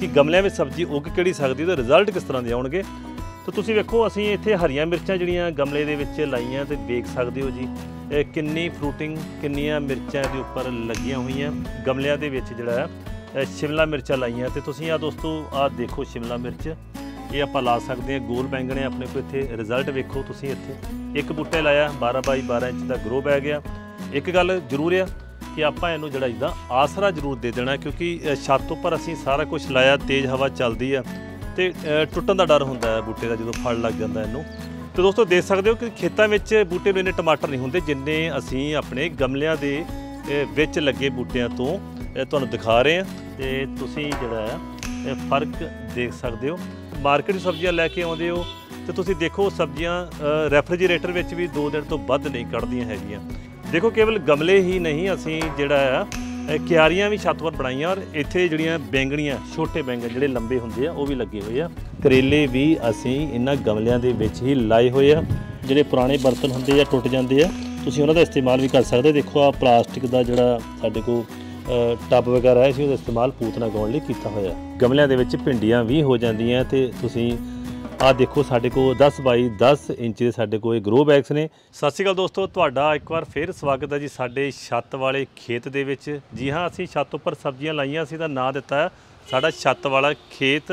ਕਿ ਗਮਲਿਆਂ ਵਿੱਚ ਸਬਜ਼ੀ ਉੱਗ ਕਿਹੜੀ ਸਕਦੀ ਤੇ ਰਿਜ਼ਲਟ ਕਿਸ ਤਰ੍ਹਾਂ ਦੇ ਆਉਣਗੇ ਤਾਂ ਤੁਸੀਂ ਵੇਖੋ ਅਸੀਂ ਇੱਥੇ ਹਰੀਆਂ ਮਿਰਚਾਂ ਜਿਹੜੀਆਂ ਗਮਲੇ ਦੇ ਵਿੱਚ ਲਾਈਆਂ ਤੇ ਦੇਖ ਸਕਦੇ ਹੋ ਜੀ ਇਹ ਕਿੰਨੀ ਫਰੂਟਿੰਗ ਕਿੰਨੀਆਂ ਮਿਰਚਾਂ ਦੇ ਉੱਪਰ ਲੱਗੀਆਂ ਹੋਈਆਂ ਗਮਲਿਆਂ ਦੇ ਵਿੱਚ ਜਿਹੜਾ ਸ਼ਿਮਲਾ ਮਿਰਚਾਂ ਲਾਈਆਂ ਤੇ ਤੁਸੀਂ ਆ ਦੋਸਤੋ ਆ ਦੇਖੋ ਸ਼ਿਮਲਾ ਮਿਰਚ ਇਹ ਆਪਾਂ ਲਾ ਸਕਦੇ ਹਾਂ ਗੋਲ ਬੈਂਗਣੇ ਆਪਣੇ ਕੋਲ ਇੱਥੇ ਰਿਜ਼ਲਟ ਵੇਖੋ ਤੁਸੀਂ ਇੱਥੇ ਇੱਕ ਬੂਟੇ ਲਾਇਆ 12 ਬਾਈ 12 ਇੰਚ ਦਾ ਗਰੋ ਬੈ ਗਿਆ ਇੱਕ ਗੱਲ ਜ਼ਰੂਰ ਆ ਕਿ ਆਪਾਂ ਇਹਨੂੰ ਜਿਹੜਾ ਇਦਾਂ ਆਸਰਾ ਜ਼ਰੂਰ ਦੇ ਦੇਣਾ ਕਿਉਂਕਿ ਛੱਤ ਉੱਪਰ ਅਸੀਂ ਸਾਰਾ ਕੁਝ ਲਾਇਆ ਤੇਜ਼ ਹਵਾ ਚੱਲਦੀ ਆ ਤੇ ਟੁੱਟਣ ਦਾ ਡਰ ਹੁੰਦਾ ਹੈ ਬੂਟੇ ਦਾ ਜਦੋਂ ਫੜ ਲੱਗ ਜਾਂਦਾ ਇਹਨੂੰ ਤੇ ਦੋਸਤੋ ਦੇਖ ਸਕਦੇ ਹੋ ਕਿ ਖੇਤਾਂ ਵਿੱਚ ਬੂਟੇ ਨੂੰ ਟਮਾਟਰ ਨਹੀਂ ਹੁੰਦੇ ਜਿੰਨੇ ਅਸੀਂ ਆਪਣੇ ਗਮਲਿਆਂ ਦੇ ਵਿੱਚ ਲੱਗੇ ਬੂਟਿਆਂ ਤੋਂ ਤੁਹਾਨੂੰ ਦਿਖਾ ਰਹੇ ਆ ਤੇ ਤੁਸੀਂ ਜਿਹੜਾ ਹੈ ਇਹ ਫਰਕ ਦੇਖ ਸਕਦੇ ਹੋ ਮਾਰਕੀਟ ਦੀ ਸਬਜ਼ੀਆਂ ਲੈ ਕੇ ਆਉਂਦੇ ਹੋ ਤੇ ਤੁਸੀਂ ਦੇਖੋ ਸਬਜ਼ੀਆਂ ਰੈਫਰਿਜਰੇਟਰ ਵਿੱਚ ਵੀ 2 ਦਿਨ ਤੋਂ ਵੱਧ ਨਹੀਂ ਕੱਢਦੀਆਂ ਹੈਗੀਆਂ ਦੇਖੋ ਕੇਵਲ ਗਮਲੇ ਹੀ ਨਹੀਂ ਅਸੀਂ ਜਿਹੜਾ ਆ ਕਿਆਰੀਆਂ ਵੀ ਛੱਤ ਪਰ ਬਣਾਈਆਂ ਔਰ ਇੱਥੇ ਜਿਹੜੀਆਂ ਬੈਂਗਣੀਆਂ ਛੋਟੇ ਬੈਂਗਣ ਜਿਹੜੇ ਲੰਬੇ ਹੁੰਦੇ ਆ ਉਹ ਵੀ ਲੱਗੇ ਹੋਏ ਆ ਕਰੇਲੇ ਵੀ ਅਸੀਂ ਇਹਨਾਂ ਗਮਲਿਆਂ ਦੇ ਵਿੱਚ ਹੀ ਲਾਏ ਹੋਏ ਆ ਜਿਹੜੇ ਪੁਰਾਣੇ ਬਰਤਨ ਹੁੰਦੇ ਆ ਟੁੱਟ ਜਾਂਦੇ ਆ ਤੁਸੀਂ ਉਹਨਾਂ ਦਾ ਇਸਤੇਮਾਲ ਵੀ ਕਰ ਸਕਦੇ ਦੇਖੋ ਆ ਪਲਾਸਟਿਕ ਦਾ ਜਿਹੜਾ ਸਾਡੇ ਕੋਲ ਟੱਬ ਵਗੈਰਾ ਹੈ ਸੀ ਉਹਦਾ ਇਸਤੇਮਾਲ ਪੂਤਨਾ ਗਾਉਣ ਲਈ ਕੀਤਾ ਹੋਇਆ ਗਮਲਿਆਂ ਦੇ ਵਿੱਚ ਭਿੰਡੀਆਂ ਵੀ ਹੋ ਜਾਂਦੀਆਂ ਤੇ ਤੁਸੀਂ ਆ ਦੇਖੋ ਸਾਡੇ ਕੋਲ 10 ਬਾਈ 10 ਇੰਚ ਦੇ ਸਾਡੇ ਕੋਲ ਇਹ ਗਰੋ ਬੈਗਸ ਨੇ ਸਤਿ ਸ਼੍ਰੀ ਅਕਾਲ ਦੋਸਤੋ ਤੁਹਾਡਾ ਇੱਕ ਵਾਰ ਫੇਰ ਸਵਾਗਤ ਹੈ ਜੀ ਸਾਡੇ ਛੱਤ ਵਾਲੇ ਖੇਤ ਦੇ ਵਿੱਚ ਜੀ ਹਾਂ ਅਸੀਂ ਛੱਤ ਉੱਪਰ ਸਬਜ਼ੀਆਂ ਲਾਈਆਂ ਸੀ ਦਾ ਨਾਂ ਦਿੱਤਾ ਸਾਡਾ ਛੱਤ ਵਾਲਾ ਖੇਤ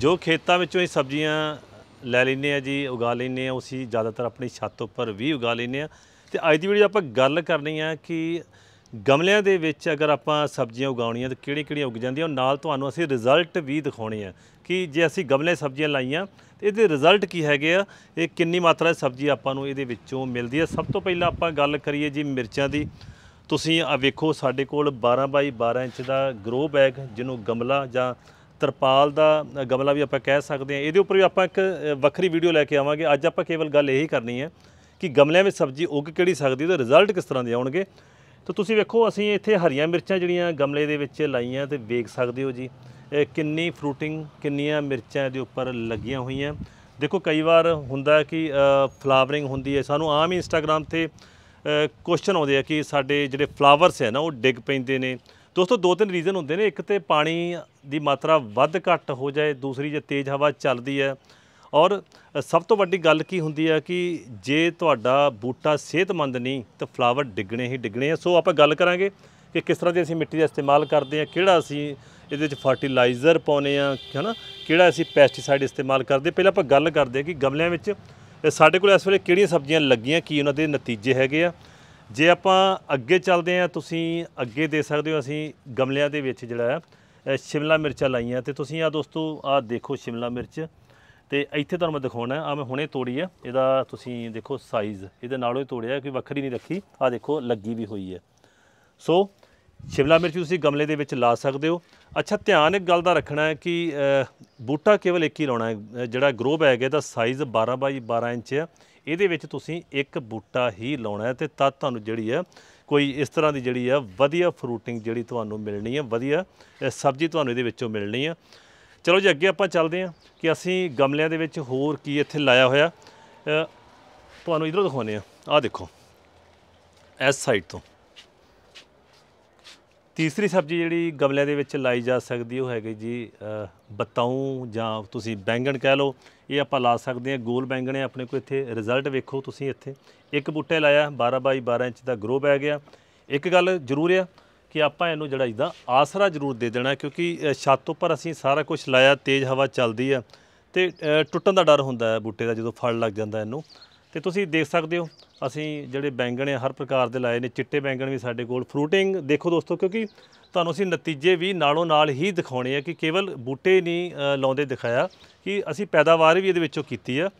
ਜੋ ਖੇਤਾਂ ਵਿੱਚੋਂ ਇਹ ਸਬਜ਼ੀਆਂ ਲੈ ਲੈਨੇ ਆ ਜੀ ਉਗਾ ਲੈਨੇ ਆ ਉਸੀ ਜ਼ਿਆਦਾਤਰ ਆਪਣੀ ਛੱਤ ਉੱਪਰ ਵੀ ਉਗਾ ਲੈਨੇ ਆ ਤੇ ਅੱਜ ਦੀ ਵੀਡੀਓ ਆਪਾਂ ਗੱਲ ਕਰਨੀ ਆ ਕਿ ਗਮਲਿਆਂ ਦੇ ਵਿੱਚ ਅਗਰ ਆਪਾਂ ਸਬਜ਼ੀਆਂ ਉਗਾਉਣੀਆਂ ਤਾਂ ਕਿਹੜੀਆਂ ਕਿਹੜੀਆਂ ਉਗ ਜਾਂਦੀਆਂ ਔਰ ਨਾਲ ਤੁਹਾਨੂੰ ਅਸੀਂ ਰਿਜ਼ਲਟ ਵੀ ਦਿਖਾਉਣੇ ਆ ਕਿ ਜੇ ਅਸੀਂ ਗਮਲੇ ਸਬਜ਼ੀਆਂ ਲਾਈਆਂ ਤੇ ਇਹਦੇ ਰਿਜ਼ਲਟ ਕੀ ਹੈਗੇ ਆ ਇਹ ਕਿੰਨੀ ਮਾਤਰਾ ਸਬਜ਼ੀ ਆਪਾਂ ਨੂੰ ਇਹਦੇ ਵਿੱਚੋਂ ਮਿਲਦੀ ਹੈ ਸਭ ਤੋਂ ਪਹਿਲਾਂ ਆਪਾਂ ਗੱਲ ਕਰੀਏ ਜੀ ਮਿਰਚਾਂ ਦੀ ਤੁਸੀਂ ਆ ਵੇਖੋ ਸਾਡੇ ਕੋਲ 12 ਬਾਈ 12 ਇੰਚ ਦਾ ਗਰੋ ਬੈਗ ਜਿਹਨੂੰ ਗਮਲਾ ਜਾਂ ਤਰਪਾਲ ਦਾ ਗਮਲਾ ਵੀ ਆਪਾਂ ਕਹਿ ਸਕਦੇ ਆ ਇਹਦੇ ਉੱਪਰ ਵੀ ਆਪਾਂ ਇੱਕ ਵੱਖਰੀ ਵੀਡੀਓ ਲੈ ਕੇ ਆਵਾਂਗੇ ਅੱਜ ਆਪਾਂ ਕੇਵਲ ਗੱਲ ਇਹੀ ਕਰਨੀ ਹੈ ਕਿ ਗਮਲਿਆਂ ਵਿੱਚ ਸਬਜ਼ੀ ਉਗ ਕਿਹੜੀ ਸਕਦੀ ਹੈ ਤੇ ਰਿਜ਼ਲਟ ਕਿਸ ਤਰ੍ਹਾਂ ਦੇ ਆਉਣਗੇ ਤਾਂ ਤੁਸੀਂ ਵੇਖੋ ਅਸੀਂ ਇੱਥੇ ਹਰੀਆਂ ਮਿਰਚਾਂ ਜਿਹੜੀਆਂ ਗਮਲੇ ਦੇ ਵਿੱਚ ਲਾਈਆਂ ਤੇ ਵੇਖ ਸਕਦੇ ਹੋ ਜੀ ਕਿੰਨੀ ਫਰੂਟਿੰਗ ਕਿੰਨੀਆਂ ਮਿਰਚਾਂ ਦੇ ਉੱਪਰ ਲੱਗੀਆਂ ਹੋਈਆਂ ਦੇਖੋ ਕਈ ਵਾਰ ਹੁੰਦਾ ਕਿ ਫਲਾਵਰਿੰਗ ਹੁੰਦੀ ਹੈ ਸਾਨੂੰ ਆਮ ਹੀ ਇੰਸਟਾਗ੍ਰam ਤੇ ਕੁਐਸਚਨ ਆਉਂਦੇ ਆ ਕਿ ਸਾਡੇ ਜਿਹੜੇ ਫਲਾਵਰਸ ਹੈ ਨਾ ਉਹ ਡਿੱਗ ਪੈਂਦੇ ਨੇ ਦੋਸਤੋ ਦੋ ਤਿੰਨ ਰੀਜ਼ਨ ਹੁੰਦੇ ਨੇ ਇੱਕ ਤੇ ਪਾਣੀ ਦੀ ਮਾਤਰਾ ਵੱਧ ਘੱਟ ਹੋ ਜਾਏ ਦੂਸਰੀ ਜੇ ਤੇਜ਼ ਹਵਾ ਚੱਲਦੀ ਹੈ ਔਰ ਸਭ ਤੋਂ ਵੱਡੀ ਗੱਲ ਕੀ ਹੁੰਦੀ ਹੈ ਕਿ ਜੇ ਤੁਹਾਡਾ ਬੂਟਾ ਸਿਹਤਮੰਦ ਨਹੀਂ ਤਾਂ ਫਲਾਵਰ ਡਿੱਗਣੇ ਹੀ ਡਿੱਗਣੇ ਆ ਸੋ ਆਪਾਂ ਗੱਲ ਕਰਾਂਗੇ ਕਿ ਕਿਸ ਤਰ੍ਹਾਂ ਦੀ ਅਸੀਂ ਮਿੱਟੀ ਦਾ ਇਸਤੇਮਾਲ ਕਰਦੇ ਆ ਕਿਹੜਾ ਅਸੀਂ ਇਹਦੇ ਵਿੱਚ ਫਰਟੀਲਾਈਜ਼ਰ ਪਾਉਨੇ ਆ ਹਨਾ ਕਿਹੜਾ ਅਸੀਂ ਪੈਸਟੀਸਾਈਡ ਇਸਤੇਮਾਲ ਕਰਦੇ ਪਹਿਲਾਂ ਆਪਾਂ ਗੱਲ ਕਰਦੇ ਆ ਕਿ ਗਮਲਿਆਂ ਵਿੱਚ ਸਾਡੇ ਕੋਲ ਇਸ ਵੇਲੇ ਕਿਹੜੀਆਂ ਸਬਜ਼ੀਆਂ ਲੱਗੀਆਂ ਕੀ ਉਹਨਾਂ ਦੇ ਨਤੀਜੇ ਹੈਗੇ ਆ ਜੇ ਆਪਾਂ ਅੱਗੇ ਚੱਲਦੇ ਆ ਤੁਸੀਂ ਅੱਗੇ ਦੇ ਸਕਦੇ ਹੋ ਅਸੀਂ ਗਮਲਿਆਂ ਦੇ ਵਿੱਚ ਜਿਹੜਾ ਹੈ ਸ਼ਿਮਲਾ ਮਿਰਚਾਂ ਲਾਈਆਂ ਤੇ ਤੁਸੀਂ ਆ ਦੋਸਤੋ ਆ ਦੇਖੋ ਸ਼ਿਮਲਾ ਮਿਰਚ ਤੇ ਇੱਥੇ ਤੁਹਾਨੂੰ ਮੈਂ ਦਿਖਾਉਣਾ ਆ ਮੈਂ ਹੁਣੇ ਤੋੜੀ ਆ ਇਹਦਾ ਤੁਸੀਂ ਦੇਖੋ ਸਾਈਜ਼ ਇਹਦੇ ਨਾਲੋਂ ਹੀ ਤੋੜਿਆ ਕੋਈ ਵੱਖਰੀ ਨਹੀਂ ਰੱਖੀ ਆ ਦੇਖੋ ਲੱਗੀ ਵੀ ਹੋਈ ਹੈ ਸੋ ਸ਼ਿਮਲਾ ਮਿਰਚ ਤੁਸੀਂ ਗਮਲੇ ਦੇ ਵਿੱਚ ਲਾ ਸਕਦੇ ਹੋ ਅੱਛਾ ਧਿਆਨ ਇੱਕ ਗੱਲ ਦਾ ਰੱਖਣਾ ਹੈ ਕਿ ਬੂਟਾ ਕੇਵਲ ਇੱਕ ਹੀ ਲਾਉਣਾ ਹੈ ਜਿਹੜਾ ਗਰੋ ਬੈਗ ਹੈ ਦਾ ਸਾਈਜ਼ 12 ਬਾਈ 12 ਇੰਚ ਹੈ ਇਹਦੇ ਵਿੱਚ ਤੁਸੀਂ ਇੱਕ ਬੂਟਾ ਹੀ ਲਾਉਣਾ ਹੈ ਤੇ ਤਦ ਤੁਹਾਨੂੰ ਜਿਹੜੀ ਹੈ ਕੋਈ ਇਸ ਤਰ੍ਹਾਂ ਦੀ ਜਿਹੜੀ ਆ ਵਧੀਆ ਫਰੂਟਿੰਗ ਜਿਹੜੀ ਤੁਹਾਨੂੰ ਮਿਲਣੀ ਹੈ ਵਧੀਆ ਸਬਜ਼ੀ ਤੁਹਾਨੂੰ ਇਹਦੇ ਵਿੱਚੋਂ ਮਿਲਣੀ ਹੈ ਚਲੋ ਜੀ ਅੱਗੇ ਆਪਾਂ ਚੱਲਦੇ ਹਾਂ ਕਿ ਅਸੀਂ ਗਮਲਿਆਂ ਦੇ ਵਿੱਚ ਹੋਰ ਕੀ ਇੱਥੇ ਲਾਇਆ ਹੋਇਆ ਤੁਹਾਨੂੰ ਇਧਰੋਂ ਦਿਖਾਉਨੇ ਆ ਆ ਦੇਖੋ ਇਸ ਸਾਈਡ ਤੋਂ ਤੀਸਰੀ ਸਬਜ਼ੀ ਜਿਹੜੀ ਗਮਲਿਆਂ ਦੇ ਵਿੱਚ ਲਾਈ ਜਾ ਸਕਦੀ ਉਹ ਹੈਗੀ ਜੀ ਬਤਾਉ ਜਾਂ ਤੁਸੀਂ ਬੈਂਗਣ ਕਹਿ ਲਓ ਇਹ ਆਪਾਂ ਲਾ ਸਕਦੇ ਹਾਂ ਗੋਲ ਬੈਂਗਣ ਹੈ ਆਪਣੇ ਕੋਲ ਇੱਥੇ ਰਿਜ਼ਲਟ ਵੇਖੋ ਤੁਸੀਂ ਇੱਥੇ ਇੱਕ ਬੂਟੇ ਲਾਇਆ 12 ਬਾਈ 12 ਇੰਚ ਦਾ ਗਰੋ ਪੈ ਗਿਆ ਇੱਕ ਗੱਲ ਜ਼ਰੂਰ ਆ ਕਿ ਆਪਾਂ ਇਹਨੂੰ ਜਿਹੜਾ ਇਦਾਂ ਆਸਰਾ ਜ਼ਰੂਰ ਦੇ ਦੇਣਾ ਕਿਉਂਕਿ ਛੱਤ ਉੱਪਰ ਅਸੀਂ ਸਾਰਾ ਕੁਝ ਲਾਇਆ ਤੇਜ਼ ਹਵਾ ਚੱਲਦੀ ਆ ਤੇ ਟੁੱਟਣ ਦਾ ਡਰ ਹੁੰਦਾ ਹੈ ਬੂਟੇ ਦਾ ਜਦੋਂ ਫਲ ਲੱਗ ਜਾਂਦਾ ਇਹਨੂੰ ਤੇ ਤੁਸੀਂ ਦੇਖ ਸਕਦੇ ਹੋ ਅਸੀਂ ਜਿਹੜੇ ਬੈਂਗਣ ਆ ਹਰ ਪ੍ਰਕਾਰ ਦੇ ਲਾਏ ਨੇ ਚਿੱਟੇ ਬੈਂਗਣ ਵੀ ਸਾਡੇ ਕੋਲ ਫਰੂਟਿੰਗ ਦੇਖੋ ਦੋਸਤੋ ਕਿਉਂਕਿ ਤੁਹਾਨੂੰ ਅਸੀਂ ਨਤੀਜੇ ਵੀ ਨਾਲੋਂ ਨਾਲ ਹੀ ਦਿਖਾਉਣੇ ਆ ਕਿ ਕੇਵਲ ਬੂਟੇ ਨਹੀਂ ਲਾਉਂਦੇ ਦਿਖਾਇਆ ਕਿ ਅਸੀਂ ਪੈਦਾਵਾਰ ਵੀ ਇਹਦੇ ਵਿੱਚੋਂ ਕੀਤੀ ਆ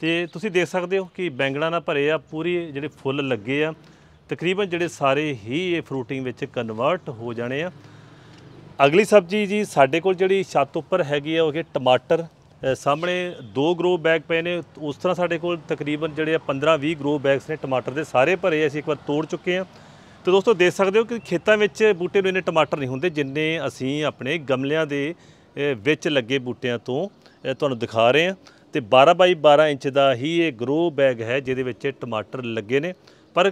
ਤੇ ਤੁਸੀਂ ਦੇਖ ਸਕਦੇ ਹੋ ਕਿ ਬੈਂਗਣਾ ਨਾਲ ਭਰੇ ਆ ਪੂਰੀ ਜਿਹੜੇ ਫੁੱਲ ਲੱਗੇ ਆ ਤਕਰੀਬਨ ਜਿਹੜੇ ਸਾਰੇ ਹੀ ਇਹ ਫਰੂਟਿੰਗ ਵਿੱਚ ਕਨਵਰਟ ਹੋ ਜਾਣੇ ਆ ਅਗਲੀ ਸਬਜ਼ੀ ਜੀ ਸਾਡੇ ਕੋਲ ਜਿਹੜੀ ਛੱਤ ਉੱਪਰ ਹੈਗੀ ਆ ਉਹ ਹੈ ਟਮਾਟਰ ਸਾਹਮਣੇ ਦੋ ਗਰੋ ਬੈਗ ਪਏ ਨੇ ਉਸ ਤਰ੍ਹਾਂ ਸਾਡੇ ਕੋਲ ਤਕਰੀਬਨ ਜਿਹੜੇ 15-20 ਗਰੋ ਬੈਗਸ ਨੇ ਟਮਾਟਰ ਦੇ ਸਾਰੇ ਭਰੇ ਅਸੀਂ ਇੱਕ ਵਾਰ ਤੋੜ ਚੁੱਕੇ ਆ ਤੇ ਦੋਸਤੋ ਦੇਖ ਸਕਦੇ ਹੋ ਕਿ ਖੇਤਾਂ ਵਿੱਚ ਬੂਟੇ ਨੂੰ ਇਹਨੇ ਟਮਾਟਰ ਨਹੀਂ ਹੁੰਦੇ ਜਿੰਨੇ ਅਸੀਂ ਆਪਣੇ ਗਮਲਿਆਂ ਦੇ ਵਿੱਚ ਲੱਗੇ ਬੂਟਿਆਂ ਤੋਂ ਤੁਹਾਨੂੰ ਦਿਖਾ ਰਹੇ ਆ ਤੇ 12 ਬਾਈ 12 ਇੰਚ ਦਾ ਹੀ ਇਹ ਗਰੋ ਬੈਗ ਹੈ ਜਿਹਦੇ ਵਿੱਚ ਟਮਾਟਰ ਲੱਗੇ ਨੇ ਪਰ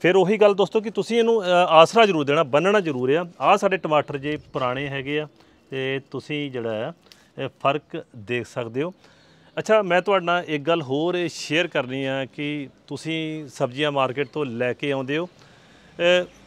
ਫਿਰ ਉਹੀ ਗੱਲ ਦੋਸਤੋ ਕਿ ਤੁਸੀਂ ਇਹਨੂੰ ਆਸਰਾ ਜ਼ਰੂਰ ਦੇਣਾ ਬੰਨਣਾ ਜ਼ਰੂਰ ਆ ਆ ਸਾਡੇ ਟਮਾਟਰ ਜੇ ਪੁਰਾਣੇ ਹੈਗੇ ਆ ਤੇ ਤੁਸੀਂ ਜਿਹੜਾ ਫਰਕ ਦੇਖ ਸਕਦੇ ਹੋ ਅੱਛਾ ਮੈਂ ਤੁਹਾਡੇ ਨਾਲ ਇੱਕ ਗੱਲ ਹੋਰ ਸ਼ੇਅਰ ਕਰਨੀ ਆ ਕਿ ਤੁਸੀਂ ਸਬਜ਼ੀਆਂ ਮਾਰਕੀਟ ਤੋਂ ਲੈ ਕੇ ਆਉਂਦੇ ਹੋ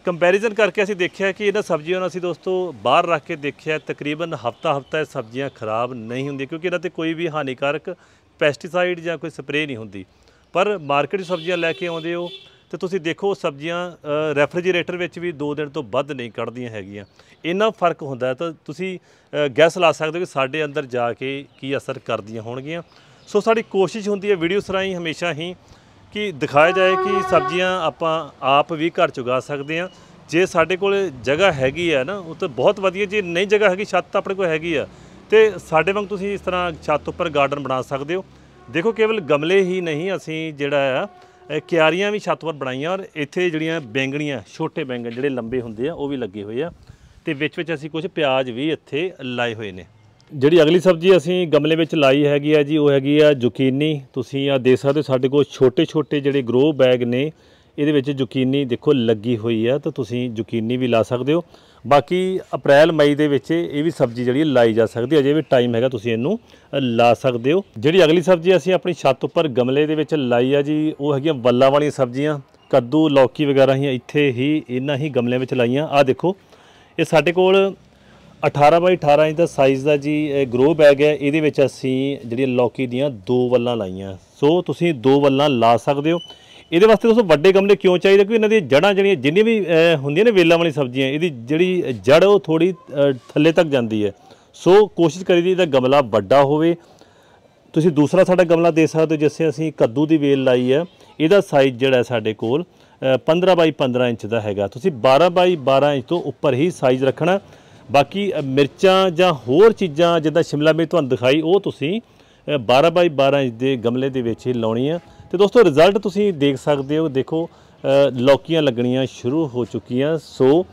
ਕੰਪੈਰੀਜ਼ਨ ਕਰਕੇ ਅਸੀਂ ਦੇਖਿਆ ਕਿ ਇਹਨਾਂ ਸਬਜ਼ੀਆਂ ਨੂੰ ਅਸੀਂ ਦੋਸਤੋ ਬਾਹਰ ਰੱਖ ਕੇ ਦੇਖਿਆ ਤਕਰੀਬਨ ਹਫਤਾ ਹਫਤਾ ਇਹ ਸਬਜ਼ੀਆਂ ਖਰਾਬ ਨਹੀਂ ਹੁੰਦੀਆਂ ਕਿਉਂਕਿ ਇਹਨਾਂ ਤੇ ਕੋਈ ਵੀ ਹਾਨੀਕਾਰਕ ਪੈਸਟੀਸਾਈਡ ਜਾਂ ਕੋਈ ਸਪਰੇਅ ਨਹੀਂ ਹੁੰਦੀ ਪਰ ਮਾਰਕੀਟ ਸਬਜ਼ੀਆਂ ਲੈ ਕੇ ਆਉਂਦੇ ਹੋ ਤੇ ਤੁਸੀਂ ਦੇਖੋ ਸਬਜ਼ੀਆਂ ਰੈਫਰਿਜਰੇਟਰ ਵਿੱਚ ਵੀ 2 ਦਿਨ ਤੋਂ ਵੱਧ ਨਹੀਂ ਕੱਢਦੀਆਂ ਹੈਗੀਆਂ ਇੰਨਾ ਫਰਕ ਹੁੰਦਾ ਤਾਂ ਤੁਸੀਂ ਗੈਸ ਲਾ ਸਕਦੇ ਹੋ ਕਿ ਸਾਡੇ ਅੰਦਰ ਜਾ ਕੇ ਕੀ ਅਸਰ ਕਰਦੀਆਂ ਹੋਣਗੀਆਂ ਸੋ ਸਾਡੀ ਕੋਸ਼ਿਸ਼ ਹੁੰਦੀ ਹੈ ਵੀਡੀਓ ਸਰਾਈ ਹਮੇਸ਼ਾ ਹੀ ਕਿ ਦਿਖਾਇਆ ਜਾਏ ਕਿ ਸਬਜ਼ੀਆਂ ਆਪਾਂ ਆਪ ਵੀ ਘਰ ਚੁਗਾ ਸਕਦੇ ਆ ਜੇ ਸਾਡੇ ਕੋਲ ਜਗ੍ਹਾ ਹੈਗੀ ਆ ਨਾ ਉਹ ਤਾਂ ਬਹੁਤ ਵਧੀਆ ਜੇ ਨਹੀਂ ਜਗ੍ਹਾ ਹੈਗੀ ਛੱਤ ਆਪਣੇ ਕੋਲ ਹੈਗੀ ਆ ਤੇ ਸਾਡੇ ਵਾਂਗ ਤੁਸੀਂ ਇਸ ਤਰ੍ਹਾਂ ਛੱਤ ਉੱਪਰ ਗਾਰਡਨ ਬਣਾ ਸਕਦੇ ਹੋ ਦੇਖੋ ਕੇਵਲ ਗਮਲੇ ਹੀ ਨਹੀਂ ਅਸੀਂ ਜਿਹੜਾ ਆ ਕਿਆਰੀਆਂ ਵੀ ਛੱਤ ਪਰ ਬਣਾਈਆਂ ਔਰ ਇੱਥੇ ਜਿਹੜੀਆਂ ਬੈਂਗਣੀਆਂ ਛੋਟੇ ਬੈਂਗਣ ਜਿਹੜੇ ਲੰਬੇ ਹੁੰਦੇ ਆ ਉਹ ਵੀ ਲੱਗੇ ਹੋਏ ਆ ਤੇ ਵਿੱਚ ਵਿੱਚ ਅਸੀਂ ਕੁਝ ਪਿਆਜ਼ ਵੀ ਇੱਥੇ ਲਾਏ ਹੋਏ ਨੇ ਜਿਹੜੀ ਅਗਲੀ ਸਬਜ਼ੀ ਅਸੀਂ ਗਮਲੇ ਵਿੱਚ ਲਾਈ ਹੈਗੀ ਆ ਜੀ ਉਹ ਹੈਗੀ ਆ ਜੁਕੀਨੀ ਤੁਸੀਂ ਆ ਦੇਖ ਸਕਦੇ ਸਾਡੇ ਕੋਲ ਛੋਟੇ ਛੋਟੇ ਜਿਹੜੇ ਗਰੋ ਬੈਗ ਨੇ ਇਹਦੇ ਵਿੱਚ ਜੁਕੀਨੀ ਦੇਖੋ ਲੱਗੀ ਹੋਈ ਆ ਤਾਂ ਤੁਸੀਂ ਜੁਕੀਨੀ ਵੀ ਲਾ ਸਕਦੇ ਹੋ ਬਾਕੀ ਅਪ੍ਰੈਲ ਮਈ ਦੇ ਵਿੱਚ ਇਹ ਵੀ ਸਬਜ਼ੀ ਜਿਹੜੀ ਲਾਈ ਜਾ ਸਕਦੀ ਹੈ ਅਜੇ ਵੀ ਟਾਈਮ ਹੈਗਾ ਤੁਸੀਂ ਇਹਨੂੰ ਲਾ ਸਕਦੇ ਹੋ ਜਿਹੜੀ ਅਗਲੀ ਸਬਜ਼ੀ ਅਸੀਂ ਆਪਣੀ ਛੱਤ ਉੱਪਰ ਗਮਲੇ ਦੇ ਵਿੱਚ ਲਾਈ ਆ ਜੀ ਉਹ ਹੈਗੀਆਂ ਵੱਲਾਂ ਵਾਲੀਆਂ ਸਬਜ਼ੀਆਂ ਕੱਦੂ ਲੌਕੀ ਵਗੈਰਾ ਹੀ ਇੱਥੇ ਹੀ ਇਹਨਾਂ ਹੀ ਗਮਲਿਆਂ ਵਿੱਚ ਲਾਈਆਂ ਆ ਦੇਖੋ ਇਹ ਸਾਡੇ ਕੋਲ 18 ਬਾਈ 18 ਇੰਚ ਦਾ ਸਾਈਜ਼ ਦਾ ਜੀ ਗਰੋ ਬੈਗ ਹੈ ਇਹਦੇ ਵਿੱਚ ਅਸੀਂ ਜਿਹੜੀਆਂ ਲੌਕੀ ਦੀਆਂ ਦੋ ਵੱਲਾਂ ਲਾਈਆਂ ਸੋ ਤੁਸੀਂ ਦੋ ਵੱਲਾਂ ਲਾ ਸਕਦੇ ਹੋ ਇਹਦੇ ਵਾਸਤੇ ਦੋਸਤੋ ਵੱਡੇ ਗਮਲੇ ਕਿਉਂ ਚਾਹੀਦੇ ਕਿਉਂਕਿ ਇਹਨਾਂ ਦੀ ਜੜਾਂ ਜਿਹੜੀਆਂ ਜਿੰਨੀ ਵੀ ਹੁੰਦੀਆਂ ਨੇ ਵੇਲਾਂ ਵਾਲੀ ਸਬਜ਼ੀਆਂ ਇਹਦੀ ਜਿਹੜੀ ਜੜ ਉਹ ਥੋੜੀ ਥੱਲੇ ਤੱਕ ਜਾਂਦੀ ਹੈ ਸੋ ਕੋਸ਼ਿਸ਼ ਕਰੀਦੀ ਇਹਦਾ ਗਮਲਾ ਵੱਡਾ ਹੋਵੇ ਤੁਸੀਂ ਦੂਸਰਾ ਸਾਡਾ ਗਮਲਾ ਦੇ ਸਕਦੇ ਹੋ ਜਿੱਥੇ ਅਸੀਂ ਕੱਦੂ ਦੀ ਵੇਲ ਲਾਈ ਹੈ ਇਹਦਾ ਸਾਈਜ਼ ਜਿਹੜਾ ਸਾਡੇ ਕੋਲ 15 ਬਾਈ 15 ਇੰਚ ਦਾ ਹੈਗਾ ਤੁਸੀਂ 12 ਬਾਈ 12 ਇੰਚ ਤੋਂ ਉੱਪਰ ਹੀ ਸਾਈਜ਼ ਰੱਖਣਾ ਬਾਕੀ ਮਿਰਚਾਂ ਜਾਂ ਹੋਰ ਚੀਜ਼ਾਂ ਜਿੱਦਾਂ ਸ਼ਿਮਲਾ ਮਿਰਚ ਤੁਹਾਨੂੰ ਦਿਖਾਈ ਉਹ ਤੁਸੀਂ 12 ਬਾਈ 12 ਇੰਚ ਦੇ ਗਮਲੇ ਦੇ ਵਿੱਚ ਹੀ ਲਾਉਣੀ ਆ ਤੇ ਦੋਸਤੋ ਰਿਜ਼ਲਟ ਤੁਸੀਂ ਦੇਖ ਸਕਦੇ ਹੋ ਦੇਖੋ ਲੌਕੀਆਂ ਲੱਗਣੀਆਂ ਸ਼ੁਰੂ ਹੋ ਚੁੱਕੀਆਂ ਸੋ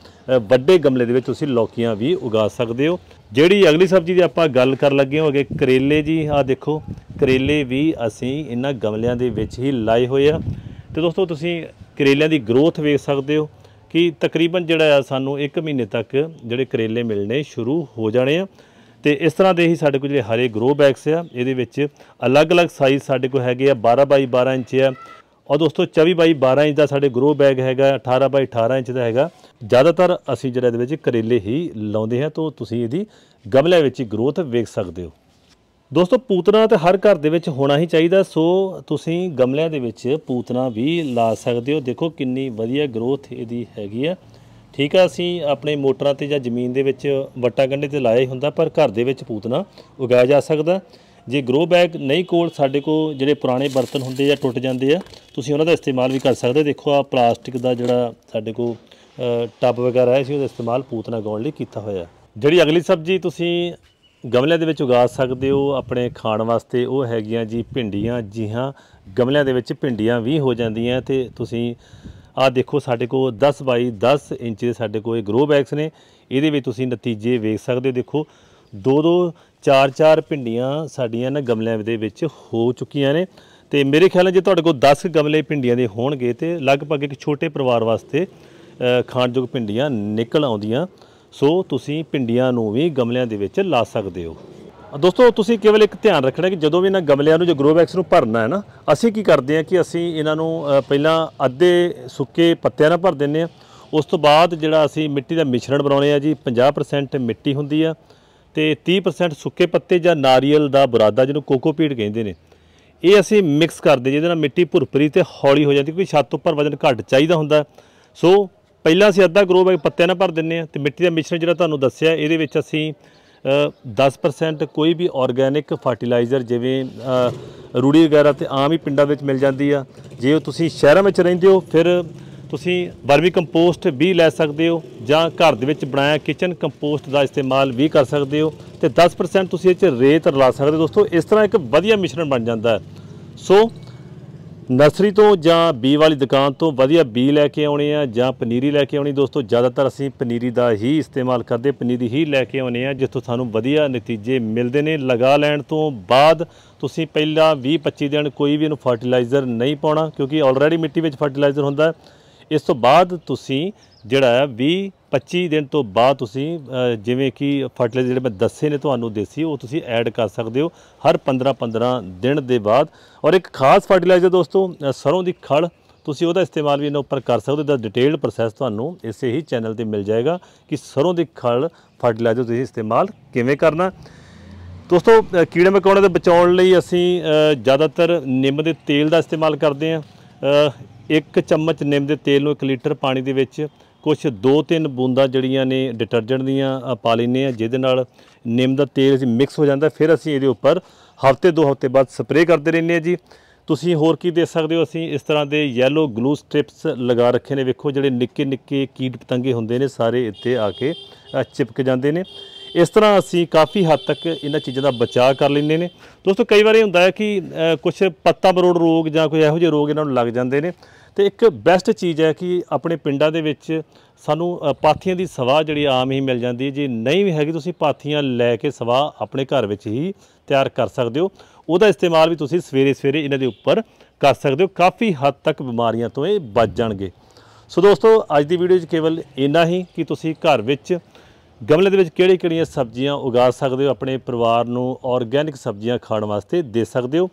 ਵੱਡੇ ਗਮਲੇ ਦੇ ਵਿੱਚ ਤੁਸੀਂ ਲੌਕੀਆਂ ਵੀ ਉਗਾ ਸਕਦੇ ਹੋ ਜਿਹੜੀ ਅਗਲੀ ਸਬਜ਼ੀ ਦੀ ਆਪਾਂ ਗੱਲ ਕਰਨ ਲੱਗੇ ਹਾਂ ਅਗੇ ਕਰੇਲੇ ਜੀ ਆ ਦੇਖੋ ਕਰੇਲੇ ਵੀ ਅਸੀਂ ਇਹਨਾਂ ਗਮਲਿਆਂ ਦੇ ਵਿੱਚ ਹੀ ਲਾਏ ਹੋਏ ਆ ਤੇ ਦੋਸਤੋ ਤੁਸੀਂ ਕਰੇਲਿਆਂ ਦੀ ਗਰੋਥ ਵੇਖ ਸਕਦੇ ਹੋ ਕਿ ਤਕਰੀਬਨ ਜਿਹੜਾ ਆ ਸਾਨੂੰ 1 ਮਹੀਨੇ ਤੱਕ ਜਿਹੜੇ ਕਰੇਲੇ ਮਿਲਣੇ ਸ਼ੁਰੂ ਹੋ ਜਾਣੇ ਆ ਤੇ ਇਸ ਤਰ੍ਹਾਂ ਦੇ ਹੀ ਸਾਡੇ ਕੋਲ ਜਿਹੜੇ ਹਰੇ ਗਰੋ ਬੈਗਸ ਆ ਇਹਦੇ ਵਿੱਚ ਅਲੱਗ-ਅਲੱਗ ਸਾਈਜ਼ ਸਾਡੇ ਕੋਲ ਹੈਗੇ ਆ 12 ਬਾਈ 12 ਇੰਚ ਆ ਔਰ ਦੋਸਤੋ 24 ਬਾਈ 12 ਇੰਚ ਦਾ ਸਾਡੇ ਗਰੋ ਬੈਗ ਹੈਗਾ 18 ਬਾਈ 18 ਇੰਚ ਦਾ ਹੈਗਾ ਜ਼ਿਆਦਾਤਰ ਅਸੀਂ ਜਿਹੜਾ ਇਹਦੇ ਵਿੱਚ ਕਰੇਲੇ ਹੀ ਲਾਉਂਦੇ ਹਾਂ ਤਾਂ ਤੁਸੀਂ ਇਹਦੀ ਗਮਲੇ ਵਿੱਚ ਹੀ ਗਰੋਥ ਵੇਖ ਸਕਦੇ ਹੋ ਦੋਸਤੋ ਪੂਤਨਾ ਤੇ ਹਰ ਘਰ ਦੇ ਵਿੱਚ ਹੋਣਾ ਹੀ ਚਾਹੀਦਾ ਸੋ ਤੁਸੀਂ ਗਮਲਿਆਂ ਦੇ ਵਿੱਚ ਪੂਤਨਾ ਵੀ ਲਾ ਸਕਦੇ ਹੋ ਦੇਖੋ ਕਿੰਨੀ ਵਧੀਆ ਗਰੋਥ ਇਹਦੀ ਹੈਗੀ ਆ ਠੀਕ ਆ ਅਸੀਂ ਆਪਣੇ ਮੋਟਰਾਂ ਤੇ ਜਾਂ ਜ਼ਮੀਨ ਦੇ ਵਿੱਚ ਵੱਟਾ ਗੰਢੇ ਤੇ ਲਾਇਆ ਹੀ ਹੁੰਦਾ ਪਰ ਘਰ ਦੇ ਵਿੱਚ ਪੂਤਨਾ ਉਗਾਇਆ ਜਾ ਸਕਦਾ ਜੇ ਗਰੋ ਬੈਗ ਨਹੀਂ ਕੋਲ ਸਾਡੇ ਕੋਲ ਜਿਹੜੇ ਪੁਰਾਣੇ ਬਰਤਨ ਹੁੰਦੇ ਜਾਂ ਟੁੱਟ ਜਾਂਦੇ ਆ ਤੁਸੀਂ ਉਹਨਾਂ ਦਾ ਇਸਤੇਮਾਲ ਵੀ ਕਰ ਸਕਦੇ ਦੇਖੋ ਆ ਪਲਾਸਟਿਕ ਦਾ ਜਿਹੜਾ ਸਾਡੇ ਕੋਲ ਟੱਬ ਵਗੈਰਾ ਹੈ ਸੀ ਉਹਦਾ ਇਸਤੇਮਾਲ ਪੂਤਨਾ ਗਾਉਣ ਲਈ ਕੀਤਾ ਹੋਇਆ ਜਿਹੜੀ ਅਗਲੀ ਸਬਜ਼ੀ ਤੁਸੀਂ ਗਮਲਿਆਂ ਦੇ ਵਿੱਚ ਉਗਾ ਸਕਦੇ ਹੋ ਆਪਣੇ ਖਾਣ ਵਾਸਤੇ ਉਹ ਹੈਗੀਆਂ ਜੀ ਭਿੰਡੀਆਂ ਜੀ ਹਾਂ ਗਮਲਿਆਂ ਦੇ ਵਿੱਚ ਭਿੰਡੀਆਂ ਵੀ ਹੋ ਜਾਂਦੀਆਂ ਤੇ ਤੁਸੀਂ ਆ ਦੇਖੋ ਸਾਡੇ ਕੋਲ 10 ਬਾਈ 10 ਇੰਚ ਦੇ ਸਾਡੇ ਕੋਲ ਇਹ ਗਰੋ ਬੈਗਸ ਨੇ ਇਹਦੇ ਵਿੱਚ ਤੁਸੀਂ ਨਤੀਜੇ ਵੇਖ ਸਕਦੇ ਹੋ ਦੇਖੋ ਦੋ ਦੋ ਚਾਰ ਚਾਰ ਭਿੰਡੀਆਂ ਸਾਡੀਆਂ ਨਾ ਗਮਲਿਆਂ ਦੇ ਵਿੱਚ ਹੋ ਚੁੱਕੀਆਂ ਨੇ ਤੇ ਮੇਰੇ ਖਿਆਲ ਨਾਲ ਜੇ ਤੁਹਾਡੇ ਕੋਲ 10 ਗਮਲੇ ਭਿੰਡੀਆਂ ਦੇ ਹੋਣਗੇ ਤੇ ਲਗਭਗ ਇੱਕ ਛੋਟੇ ਪਰਿਵਾਰ ਵਾਸਤੇ ਖਾਣਯੋਗ ਭਿੰਡੀਆਂ ਨਿਕਲ ਆਉਂਦੀਆਂ ਸੋ ਤੁਸੀਂ ਭਿੰਡੀਆਂ ਨੂੰ ਵੀ ਗਮਲਿਆਂ ਦੇ ਵਿੱਚ ਲਾ ਸਕਦੇ ਹੋ ਦੋਸਤੋ ਤੁਸੀਂ ਕੇਵਲ ਇੱਕ ਧਿਆਨ ਰੱਖਣਾ ਕਿ ਜਦੋਂ ਵੀ ਇਹਨਾਂ ਗਮਲਿਆਂ ਨੂੰ ਜੋ ਗਰੋ ਬੈਗਸ ਨੂੰ ਭਰਨਾ ਹੈ ਨਾ ਅਸੀਂ ਕੀ ਕਰਦੇ ਹਾਂ ਕਿ ਅਸੀਂ ਇਹਨਾਂ ਨੂੰ ਪਹਿਲਾਂ ਅੱਧੇ ਸੁੱਕੇ ਪੱਤਿਆਂ ਨਾਲ ਭਰ ਦਿੰਨੇ ਆ ਉਸ ਤੋਂ ਬਾਅਦ ਜਿਹੜਾ ਅਸੀਂ ਮਿੱਟੀ ਦਾ ਮਿਸ਼ਰਣ ਬਣਾਉਨੇ ਆ ਜੀ 50% ਮਿੱਟੀ ਹੁੰਦੀ ਆ ਤੇ 30% ਸੁੱਕੇ ਪੱਤੇ ਜਾਂ ਨਾਰੀਅਲ ਦਾ ਬੁਰਾਦਾ ਜਿਹਨੂੰ ਕੋਕੋਪੀਟ ਕਹਿੰਦੇ ਨੇ ਇਹ ਅਸੀਂ ਮਿਕਸ ਕਰਦੇ ਜਿਹਦੇ ਨਾਲ ਮਿੱਟੀ ਭੁਰਪਰੀ ਤੇ ਹੌਲੀ ਹੋ ਜਾਂਦੀ ਕਿਉਂਕਿ ਛੱਤ ਉੱਪਰ ਵਜਨ ਘੱਟ ਚਾਹੀਦਾ ਹੁੰਦਾ ਸੋ ਪਹਿਲਾਂ ਅਸੀਂ ਅੱਧਾ ਗਰੋ ਬੈਗ ਪੱਤਿਆਂ ਨਾਲ ਭਰ ਦਿੰਨੇ ਆ ਤੇ ਮਿੱਟੀ ਦਾ ਮਿਸ਼ਰਣ ਜਿਹੜਾ ਤੁਹਾਨੂੰ ਦੱਸਿਆ ਇਹਦੇ ਵਿੱਚ ਅਸੀਂ 10% ਕੋਈ ਵੀ ਆਰਗੇਨਿਕ ਫਰਟੀਲਾਈਜ਼ਰ ਜਿਵੇਂ ਰੂੜੀ ਵਗੈਰਾ ਤੇ ਆਮ ਹੀ ਪਿੰਡਾਂ ਵਿੱਚ ਮਿਲ ਜਾਂਦੀ ਆ ਜੇ ਤੁਸੀਂ ਸ਼ਹਿਰਾਂ ਵਿੱਚ ਰਹਿੰਦੇ ਹੋ ਫਿਰ ਤੁਸੀਂ ਵਰਮੀ ਕੰਪੋਸਟ ਵੀ ਲੈ ਸਕਦੇ ਹੋ ਜਾਂ ਘਰ ਦੇ ਵਿੱਚ ਬਣਾਇਆ ਕਿਚਨ ਕੰਪੋਸਟ ਦਾ ਇਸਤੇਮਾਲ ਵੀ ਕਰ ਸਕਦੇ ਹੋ ਤੇ 10% ਤੁਸੀਂ ਇਹ ਚ ਰੇਤ ਰਲਾ ਸਕਦੇ ਹੋ ਦੋਸਤੋ ਇਸ ਤਰ੍ਹਾਂ ਇੱਕ ਵਧੀਆ ਮਿਸ਼ਰਣ ਬਣ ਜਾਂਦਾ ਹੈ ਸੋ ਨਰਸਰੀ ਤੋਂ ਜਾਂ ਬੀ ਵਾਲੀ ਦੁਕਾਨ ਤੋਂ ਵਧੀਆ ਬੀ ਲੈ ਕੇ ਆਉਣੇ ਆ ਜਾਂ ਪਨੀਰੀ ਲੈ ਕੇ ਆਉਣੀ ਦੋਸਤੋ ਜ਼ਿਆਦਾਤਰ ਅਸੀਂ ਪਨੀਰੀ ਦਾ ਹੀ ਇਸਤੇਮਾਲ ਕਰਦੇ ਪਨੀਰੀ ਹੀ ਲੈ ਕੇ ਆਉਣੇ ਆ ਜਿੱਥੋਂ ਸਾਨੂੰ ਵਧੀਆ ਨਤੀਜੇ ਮਿਲਦੇ ਨੇ ਲਗਾ ਲੈਣ ਤੋਂ ਬਾਅਦ ਤੁਸੀਂ ਪਹਿਲਾਂ 20 25 ਦਿਨ ਕੋਈ ਵੀ ਇਹਨੂੰ ਫਰਟੀਲਾਈਜ਼ਰ ਨਹੀਂ ਪਾਉਣਾ ਕਿਉਂਕਿ ਆਲਰੇਡੀ ਮਿੱਟੀ ਵਿੱਚ ਫਰਟੀਲਾਈਜ਼ਰ ਹੁੰਦਾ ਹੈ ਇਸ ਤੋਂ ਬਾਅਦ ਤੁਸੀਂ ਜਿਹੜਾ ਹੈ 20 25 ਦਿਨ ਤੋਂ ਬਾਅਦ ਤੁਸੀਂ ਜਿਵੇਂ ਕਿ ਫਰਟੀਲਾਈਜ਼ਰ ਜਿਹੜੇ ਮੈਂ ਦੱਸੇ ਨੇ ਤੁਹਾਨੂੰ ਦੇਸੀ ਉਹ ਤੁਸੀਂ ਐਡ ਕਰ ਸਕਦੇ ਹੋ ਹਰ 15 15 ਦਿਨ ਦੇ ਬਾਅਦ ਔਰ ਇੱਕ ਖਾਸ ਫਰਟੀਲਾਈਜ਼ਰ ਦੋਸਤੋ ਸਰੋਂ ਦੀ ਖਲ ਤੁਸੀਂ ਉਹਦਾ ਇਸਤੇਮਾਲ ਵੀ ਇਹਨਾਂ ਉੱਪਰ ਕਰ ਸਕਦੇ ਹੋ ਦਾ ਡਿਟੇਲਡ ਪ੍ਰੋਸੈਸ ਤੁਹਾਨੂੰ ਇਸੇ ਹੀ ਚੈਨਲ ਤੇ ਮਿਲ ਜਾਏਗਾ ਕਿ ਸਰੋਂ ਦੀ ਖਲ ਫਰਟੀਲਾਈਜ਼ਰ ਤੁਸੀਂ ਇਸਤੇਮਾਲ ਕਿਵੇਂ ਕਰਨਾ ਦੋਸਤੋ ਕੀੜੇ ਮਕੌੜੇ ਤੋਂ ਬਚਾਉਣ ਲਈ ਅਸੀਂ ਜ਼ਿਆਦਾਤਰ ਨਿੰਮ ਦੇ ਤੇਲ ਦਾ ਇਸਤੇਮਾਲ ਕਰਦੇ ਹਾਂ ਇੱਕ ਚਮਚ ਨਿੰਮ ਦੇ ਤੇਲ ਨੂੰ 1 ਲੀਟਰ ਪਾਣੀ ਦੇ ਵਿੱਚ ਕੁਝ 2-3 ਬੂੰਦਾਂ ਜਿਹੜੀਆਂ ਨੇ ਡਿਟਰਜੈਂਟ ਦੀਆਂ ਪਾ ਲੈਨੇ ਆ ਜਿਹਦੇ ਨਾਲ ਨਿੰਮ ਦਾ ਤੇਲ ਮਿਕਸ ਹੋ ਜਾਂਦਾ ਫਿਰ ਅਸੀਂ ਇਹਦੇ ਉੱਪਰ ਹਫਤੇ ਦੋ ਹਫਤੇ ਬਾਅਦ ਸਪਰੇਅ ਕਰਦੇ ਰਹਿੰਦੇ ਆ ਜੀ ਤੁਸੀਂ ਹੋਰ ਕੀ ਦੇ ਸਕਦੇ ਹੋ ਅਸੀਂ ਇਸ ਤਰ੍ਹਾਂ ਦੇ ਯੈਲੋ ਗਲੂ ਸਟ੍ਰਿਪਸ ਲਗਾ ਰੱਖੇ ਨੇ ਵੇਖੋ ਜਿਹੜੇ ਨਿੱਕੇ ਨਿੱਕੇ ਕੀਟ ਪਤੰਗੇ ਹੁੰਦੇ ਨੇ ਸਾਰੇ ਇੱਥੇ ਆ ਕੇ ਚਿਪਕ ਜਾਂਦੇ ਨੇ ਇਸ ਤਰ੍ਹਾਂ ਅਸੀਂ ਕਾਫੀ ਹੱਦ ਤੱਕ ਇਹਨਾਂ ਚੀਜ਼ਾਂ ਦਾ ਬਚਾਅ ਕਰ ਲੈਂਦੇ ਨੇ ਦੋਸਤੋ ਕਈ ਵਾਰੀ ਹੁੰਦਾ ਹੈ ਕਿ ਕੁਝ ਪੱਤਾ ਬਰੋੜ ਰੋਗ ਜਾਂ ਕੋਈ ਇਹੋ ਜਿਹੇ ਰੋਗ ਇਹਨਾਂ ਨੂੰ ਲੱਗ ਜਾਂਦੇ ਨੇ ਤੇ ਇੱਕ ਬੈਸਟ ਚੀਜ਼ ਹੈ ਕਿ ਆਪਣੇ ਪਿੰਡਾਂ ਦੇ ਵਿੱਚ ਸਾਨੂੰ ਪਾਥੀਆਂ ਦੀ ਸਵਾਹ ਜਿਹੜੀ ਆਮ ਹੀ ਮਿਲ ਜਾਂਦੀ ਹੈ ਜੇ ਨਹੀਂ ਵੀ ਹੈਗੀ ਤੁਸੀਂ ਪਾਥੀਆਂ ਲੈ ਕੇ ਸਵਾਹ ਆਪਣੇ ਘਰ ਵਿੱਚ ਹੀ ਤਿਆਰ ਕਰ ਸਕਦੇ ਹੋ ਉਹਦਾ ਇਸਤੇਮਾਲ ਵੀ ਤੁਸੀਂ ਸਵੇਰੇ ਸਵੇਰੇ ਇਹਨਾਂ ਦੇ ਉੱਪਰ ਕਰ ਸਕਦੇ ਹੋ ਕਾਫੀ ਹੱਦ ਤੱਕ ਬਿਮਾਰੀਆਂ ਤੋਂ ਇਹ ਬਚ ਜਾਣਗੇ ਸੋ ਦੋਸਤੋ ਅੱਜ ਦੀ ਵੀਡੀਓ 'ਚ ਕੇਵਲ ਇੰਨਾ ਹੀ ਕਿ ਤੁਸੀਂ ਘਰ ਵਿੱਚ ਗਮਲੇ ਦੇ ਵਿੱਚ ਕਿਹੜੀ-ਕਿਹੜੀਆਂ ਸਬਜ਼ੀਆਂ ਉਗਾ ਸਕਦੇ ਹੋ ਆਪਣੇ ਪਰਿਵਾਰ ਨੂੰ ਆਰਗੈਨਿਕ ਸਬਜ਼ੀਆਂ ਖਾਣ ਵਾਸਤੇ ਦੇ ਸਕਦੇ ਹੋ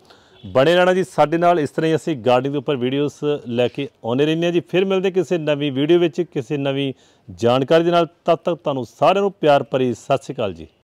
ਬਣੇ ਰਹਿਣਾ ਜੀ ਸਾਡੇ ਨਾਲ ਇਸ ਤਰ੍ਹਾਂ ਹੀ ਅਸੀਂ ਗਾਰਡਨਿੰਗ ਦੇ ਉੱਪਰ ਵੀਡੀਓਜ਼ ਲੈ ਕੇ ਆਉਨੇ ਰਹਿੰਦੇ ਹਾਂ ਜੀ ਫਿਰ ਮਿਲਦੇ ਕਿਸੇ ਨਵੀਂ ਵੀਡੀਓ ਵਿੱਚ ਕਿਸੇ ਨਵੀਂ ਜਾਣਕਾਰੀ ਦੇ ਨਾਲ ਤਦ ਤੱਕ ਤੁਹਾਨੂੰ ਸਾਰਿਆਂ ਨੂੰ ਪਿਆਰ ਭਰੀ ਸਤਿ ਸ਼੍ਰੀ ਅਕਾਲ ਜੀ